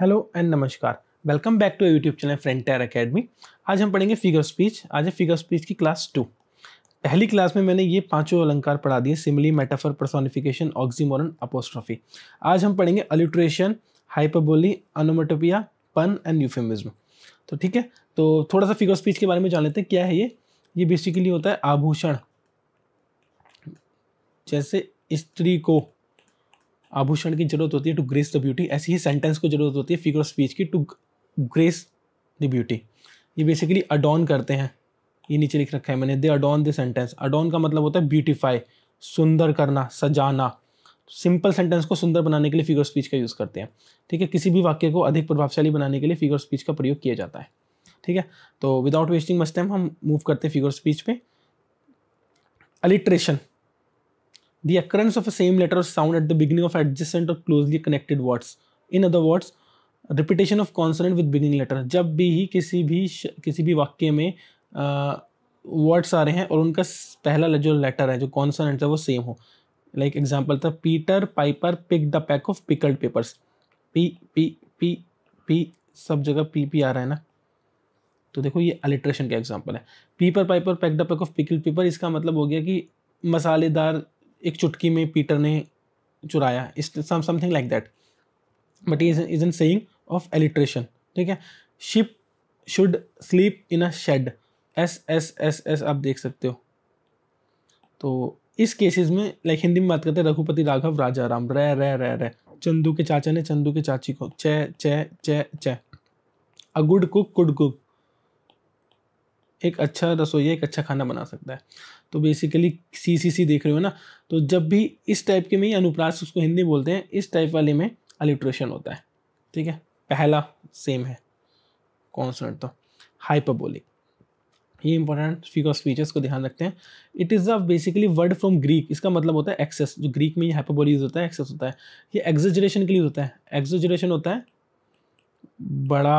hello and नमस्कार welcome back to YouTube channel Friend Tire Academy आज हम पढ़ेंगे फिगर स्पीच आज है फिगर स्पीच की क्लास टू पहली क्लास में मैंने ये पांचों अलंकार पढ़ा दिए simile metaphor personification oxymoron apostrophe आज हम पढ़ेंगे अल्यूट्रेशन हाइपरबोली अनोमोटोपिया पन एंड यूफेमिज्म तो ठीक है तो थोड़ा सा फिगर स्पीच के बारे में जान लेते हैं क्या है ये ये बेसिकली होता है आभूषण जैसे स्त्री को आभूषण की जरूरत होती है टू ग्रेस द ब्यूटी ऐसी ही सेंटेंस को जरूरत होती है फिगर ऑफ स्पीच की टू ग्रेस द ब्यूटी ये बेसिकली अडॉन करते हैं ये नीचे लिख रखा है मैंने दे अडॉन द सेंटेंस अडॉन का मतलब होता है ब्यूटीफाई सुंदर करना सजाना सिंपल सेंटेंस को सुंदर बनाने के लिए फिगर स्पीच का यूज़ करते हैं ठीक है किसी भी वाक्य को अधिक प्रभावशाली बनाने के लिए फिगर स्पीच का प्रयोग किया जाता है ठीक है तो विदाउट वेस्टिंग मच टाइम हम मूव करते हैं फिगर स्पीच पे alliteration the occurrence of a same letter or sound at the beginning of adjacent or closely connected words in other words repetition of consonant with beginning letter जब भी ही किसी भी किसी भी वाक्य में वर्ड्स आ रहे हैं और उनका पहला जो लेटर है जो कॉन्सोनेंट है वो सेम हो लाइक एग्जाम्पल था Peter Piper pick the pack of pickled peppers P P P P सब जगह पी पी आ रहा है ना तो देखो ये अलिट्रेशन का एग्जाम्पल है Peter Piper pack the pack of pickled pepper इसका मतलब हो गया कि मसालेदार एक चुटकी में पीटर ने चुराया something like that but is is in saying of alliteration ठीक है ship should sleep in a shed S S S S आप देख सकते हो तो इस केसेस में लाइक हिंदी में बात करते हैं रघुपति राघव राजा राम रह रह रह रह चंदू के चाचा ने चंदू के चाची को चे चे चे चे a good cook good cook एक अच्छा रसोईया एक अच्छा खाना बना सकता है तो बेसिकली सी सी सी देख रहे हो ना तो जब भी इस टाइप के में ही अनुप्रास उसको हिंदी बोलते हैं इस टाइप वाले में अलिट्रेशन होता है ठीक है पहला सेम है कॉन्सर्ट तो हाइपरबोलिक ये इंपॉर्टेंट फिगर ऑफ स्पीचेस को ध्यान रखते हैं it is a basically word from Greek इसका मतलब होता है एक्सेस जो ग्रीक में ये हाइपरबोली यूज़ होता है एक्सेस होता है ये एग्जेजरेशन के लिए होता है एग्जेजरेशन होता है बड़ा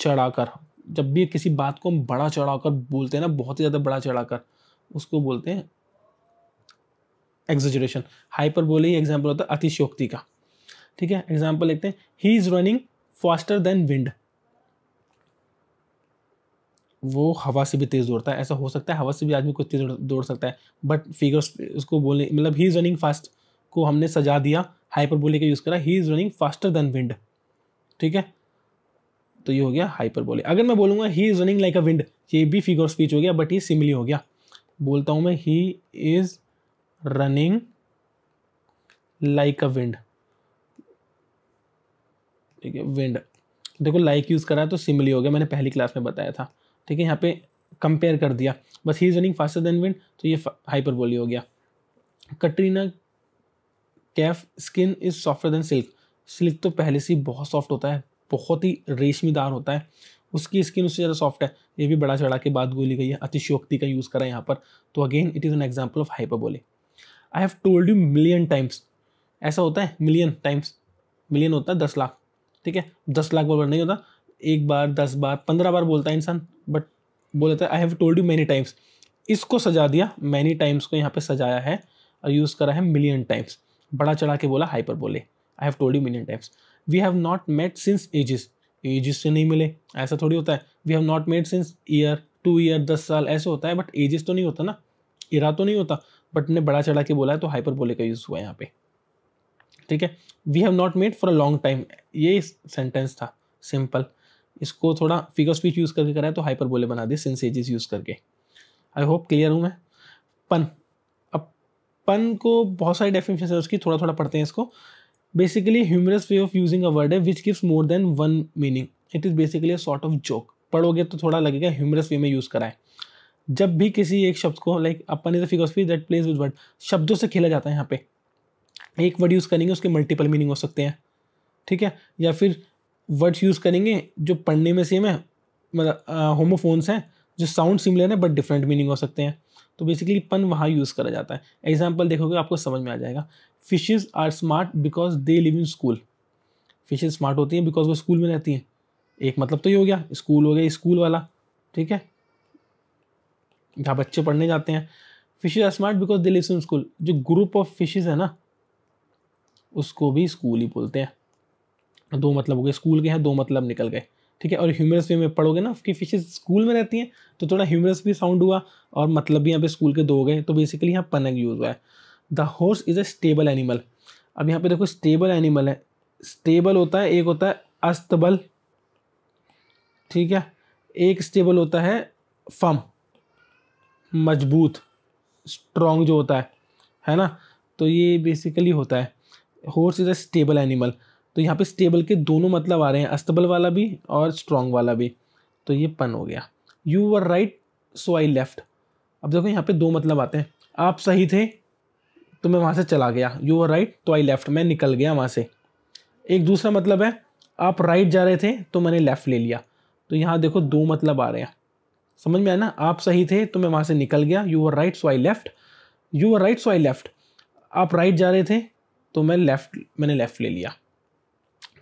चढ़ाकर जब भी किसी बात को हम बड़ा चढ़ा कर बोलते हैं ना बहुत ही ज़्यादा बड़ा चढ़ा कर उसको बोलते हैं एग्जोजरेशन हाइपर बोले ही एग्जाम्पल होता है अतिशोक्ति का ठीक है एग्जाम्पल लिखते हैं he is running faster than wind वो हवा से भी तेज़ दौड़ता है ऐसा हो सकता है हवा से भी आदमी कुछ तेज़ दौड़ सकता है बट फिगर्स उसको बोले मतलब ही इज़ रनिंग फास्ट को हमने सजा दिया हाइपर बोले का यूज़ करा he is running faster than wind ठीक है तो ये हो गया हाइपरबोले अगर मैं बोलूँगा he is running like a wind ये भी फिगर ऑफ स्पीच हो गया बट ये सिमिली हो गया बोलता हूँ मैं he is running like a wind ठीक है विंड देखो लाइक यूज़ करा तो सिमिली हो गया मैंने पहली क्लास में बताया था ठीक है यहाँ पे कंपेयर कर दिया बस he is running faster than wind तो ये हाइपरबोली हो गया Katrina Kaif skin is softer than silk silk तो पहले से ही बहुत सॉफ्ट होता है बहुत ही रेशमीदार होता है उसकी स्किन उससे ज़्यादा सॉफ्ट है ये भी बड़ा चढ़ा के बात बोली गई है अतिशयोक्ति का यूज़ करा है यहाँ पर तो again it is an example of hyperbole I have told you million times ऐसा होता है मिलियन टाइम्स मिलियन होता है दस लाख ठीक है दस लाख बार नहीं होता एक बार दस बार पंद्रह बार बोलता है इंसान बट बोल देता है I have told you many times इसको सजा दिया मैनी टाइम्स को यहाँ पर सजाया है और यूज़ करा है मिलियन टाइम्स बड़ा चढ़ा के बोला hyperbole I have told you million times we have not met since ages ages से नहीं मिले ऐसा थोड़ी होता है we have not met since year to year दस साल ऐसे होता है बट एजिस तो नहीं होता ना इरा तो नहीं होता बट ने बड़ा चढ़ा के बोला है तो बोले का यूज़ हुआ यहाँ पे ठीक है we have not made for a long time ये सेंटेंस था सिंपल इसको थोड़ा फिगर स्पीच यूज़ करके कराए तो हाइपर बोले बना दिए सिंसेजिस यूज़ करके आई होप क्लियर हूँ मैं पन अब पन को बहुत सारी डेफिनेशन है उसकी थोड़ा थोड़ा पढ़ते हैं इसको basically humorous way of using a word है which gives more than one meaning it is basically a sort of joke पढ़ोगे तो थोड़ा लगेगा ह्यूमरस वे में यूज़ कराए जब भी किसी एक शब्द को like a pun is a figure that plays with word शब्दों से खेला जाता है यहाँ पे एक वर्ड यूज़ करेंगे उसके मल्टीपल मीनिंग हो सकते हैं ठीक है या फिर वर्ड्स यूज़ करेंगे जो पढ़ने में सेम है मतलब होमोफोन्स हैं जो साउंड सिमिलर है बट डिफरेंट मीनिंग हो सकते हैं तो बेसिकली पन वहाँ यूज़ करा जाता है एग्जाम्पल देखोगे आपको समझ में आ जाएगा fishes are smart because they live in school fishes smart होती हैं बिकॉज वो स्कूल में रहती हैं एक मतलब तो ये हो गया स्कूल हो गया स्कूल वाला ठीक है जहाँ बच्चे पढ़ने जाते हैं fishes are smart because they live in school जो ग्रुप ऑफ फिशेज है ना उसको भी स्कूल ही बोलते हैं दो मतलब हो गए स्कूल के हैं दो मतलब निकल गए ठीक है और ह्यूमरस वे में पढ़ोगे ना कि फिशेज स्कूल में रहती हैं तो थोड़ा ह्यूमरस भी साउंड हुआ और मतलब भी यहाँ पे स्कूल के दो हो गए तो बेसिकली यहाँ पनक यूज़ हुआ है the horse is a stable animal अब यहाँ पे देखो स्टेबल एनिमल है स्टेबल होता है एक होता है अस्तबल ठीक है एक स्टेबल होता है फम मजबूत स्ट्रोंग जो होता है है ना तो ये बेसिकली होता है horse is a stable animal तो यहाँ पे स्टेबल के दोनों मतलब आ रहे हैं अस्तबल वाला भी और स्ट्रॉन्ग वाला भी तो ये पन हो गया you are right so I left अब देखो यहाँ पे दो मतलब आते हैं आप सही थे तो मैं वहाँ से चला गया यू आर राइट तो आई लेफ्ट मैं निकल गया वहाँ से एक दूसरा मतलब है आप राइट जा रहे थे तो मैंने लेफ़्ट ले लिया तो यहाँ देखो दो मतलब आ रहे हैं समझ में आया ना आप सही थे तो मैं वहाँ से निकल गया you are right so I left you are right so I left आप राइट जा रहे थे तो मैं लेफ़्ट मैंने लेफ़्ट ले लिया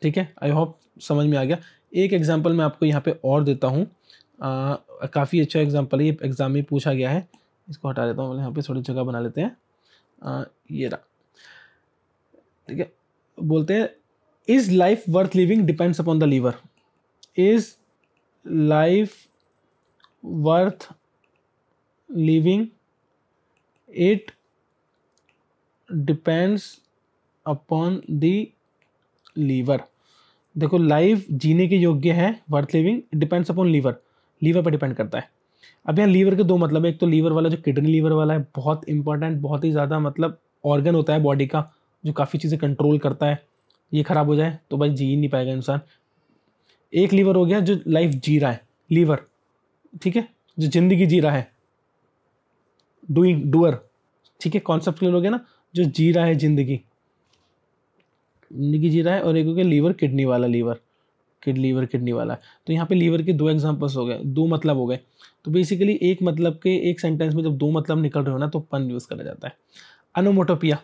ठीक है आई होप समझ में आ गया एक एग्ज़ाम्पल मैं आपको यहाँ पे और देता हूँ काफ़ी अच्छा एग्ज़ाम्पल है ये एग्ज़ाम में पूछा गया है इसको हटा देता हूँ यहाँ पे थोड़ी जगह बना लेते हैं आ, ये रहा ठीक है बोलते हैं is life worth living depends upon the liver is life worth living it depends upon the liver देखो लाइफ जीने के योग्य है worth living depends upon liver liver पर डिपेंड करता है अब यहाँ लीवर के दो मतलब है एक तो लीवर वाला जो किडनी लीवर वाला है बहुत इंपॉर्टेंट बहुत ही ज़्यादा मतलब ऑर्गन होता है बॉडी का जो काफ़ी चीज़ें कंट्रोल करता है ये ख़राब हो जाए तो भाई जी ही नहीं पाएगा इंसान एक लीवर हो गया जो लाइफ जी रहा है लीवर ठीक है जो ज़िंदगी जी रहा है डूइंग डूअर ठीक है कॉन्सेप्ट क्लियर हो गया ना जो जी रहा है ज़िंदगी जी जीरा है और एक हो गया लीवर किडनी वाला लीवर किड लीवर किडनी वाला तो यहाँ पे लीवर के दो एग्जांपल्स हो गए दो मतलब हो गए तो बेसिकली एक मतलब के एक सेंटेंस में जब दो मतलब निकल रहे हो ना तो पन यूज़ करा जाता है अनोमोटोपिया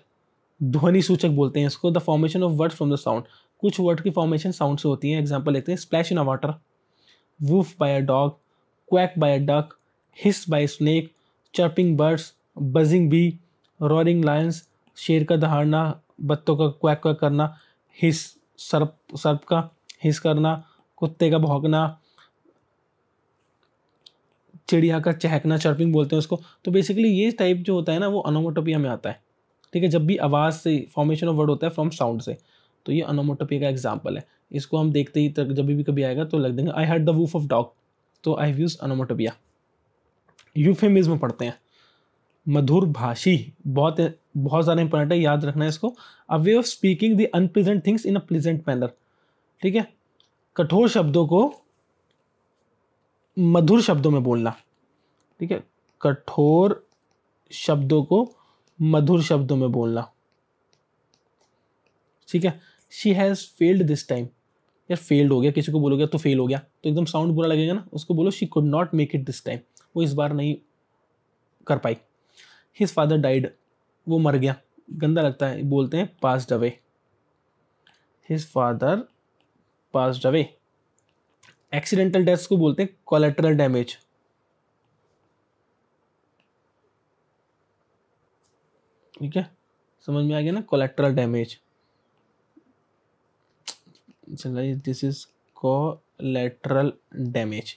ध्वनि सूचक बोलते हैं इसको the formation of word from the sound कुछ वर्ड की फॉर्मेशन साउंड से होती है एग्जाम्पल लेते हैं splash in a water woof by a dog quack by a duck hiss by snake chirping birds buzzing bee roaring lions शेर का दहाड़ना बत्तों का क्वैक क्वैक करना हिस सर्प सर्प का हिस करना कुत्ते का भौंकना चिड़िया का चहकना चर्पिंग बोलते हैं उसको तो बेसिकली ये टाइप जो होता है ना वो अनोमोटोपिया में आता है ठीक है जब भी आवाज़ से फॉर्मेशन ऑफ वर्ड होता है फ्रॉम साउंड से तो ये अनोमोटोपिया का एग्जाम्पल है इसको हम देखते ही तक जब भी कभी आएगा तो लग देंगे I heard the woof of dog तो आई यूज़ अनोमोटोपिया यूफेमिज्म पढ़ते हैं मधुर भाषी बहुत बहुत ज़्यादा इंपॉर्टेंट है याद रखना है इसको a way of speaking the unpleasant things in a pleasant manner ठीक है कठोर शब्दों को मधुर शब्दों में बोलना ठीक है कठोर शब्दों को मधुर शब्दों में बोलना ठीक है she has failed this time यार फेल्ड हो गया किसी को बोलोगे तो फेल हो गया तो एकदम साउंड बुरा लगेगा ना उसको बोलो she could not make it this time वो इस बार नहीं कर पाई हिज फादर डाइड वो मर गया गंदा लगता है बोलते हैं passed away his father passed away accidental death को बोलते हैं कोलेट्रल डैमेज ठीक है समझ में आ गया ना collateral damage this is collateral damage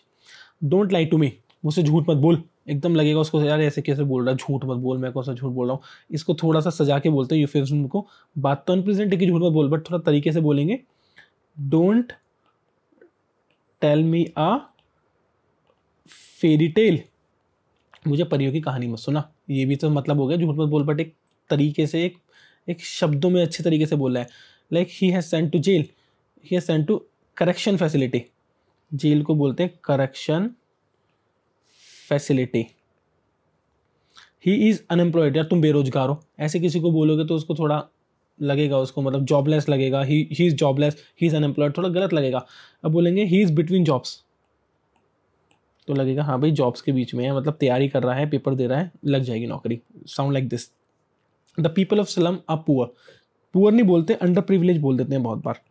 don't lie to me मुझसे झूठ मत बोल एकदम लगेगा उसको यार ऐसे कैसे बोल रहा है झूठ मत बोल मैं कौन सा झूठ बोल रहा हूँ इसको थोड़ा सा सजा के बोलते हैं यूफिज्म को बात तो अनप्रेजेंट है कि झूठ मत बोल बट थोड़ा तरीके से बोलेंगे don't tell me a fairy tale मुझे परियों की कहानी मत सुना ये भी तो मतलब हो गया झूठ मत बोल बट एक तरीके से एक एक शब्दों में अच्छे तरीके से बोल रहा है like he has sent to jail he has sent to correction facility jail को बोलते हैं correction facility he is unemployed या तुम बेरोजगार हो ऐसे किसी को बोलोगे तो उसको थोड़ा लगेगा उसको मतलब जॉबलेस लगेगा he he is jobless he is unemployed थोड़ा गलत लगेगा अब बोलेंगे ही इज़ बिटवीन जॉब्स तो लगेगा हाँ भाई जॉब्स के बीच में है मतलब तैयारी कर रहा है पेपर दे रहा है लग जाएगी नौकरी sound like this the people of slum are poor poor नहीं बोलते अंडर प्रिविलेज बोल देते हैं बहुत बार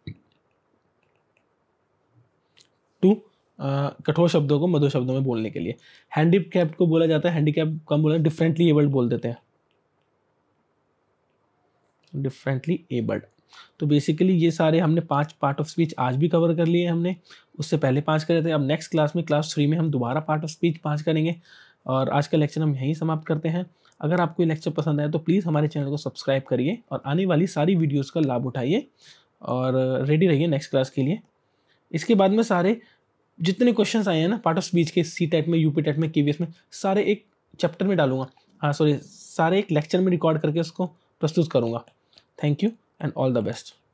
टू कठोर शब्दों को मधुर शब्दों में बोलने के लिए हैंडीकैप को बोला जाता है हैंडीकैप कम बोला डिफरेंटली एबल्ड बोल देते हैं डिफरेंटली एबल्ड तो बेसिकली ये सारे हमने पांच पार्ट ऑफ स्पीच आज भी कवर कर लिए हमने उससे पहले पांच करे थे अब नेक्स्ट क्लास में क्लास थ्री में हम दोबारा पार्ट ऑफ स्पीच पांच करेंगे और आज का लेक्चर हम यहीं समाप्त करते हैं अगर आपको ये लेक्चर पसंद आया तो प्लीज़ हमारे चैनल को सब्सक्राइब करिए और आने वाली सारी वीडियोज़ का लाभ उठाइए और रेडी रहिए नेक्स्ट क्लास के लिए इसके बाद में सारे जितने क्वेश्चन आए हैं ना पार्ट ऑफ स्पीच के सी टाइप में यूपी टाइप में के में सारे एक चैप्टर में डालूंगा हाँ सॉरी सारे एक लेक्चर में रिकॉर्ड करके उसको प्रस्तुत करूँगा thank you and all the best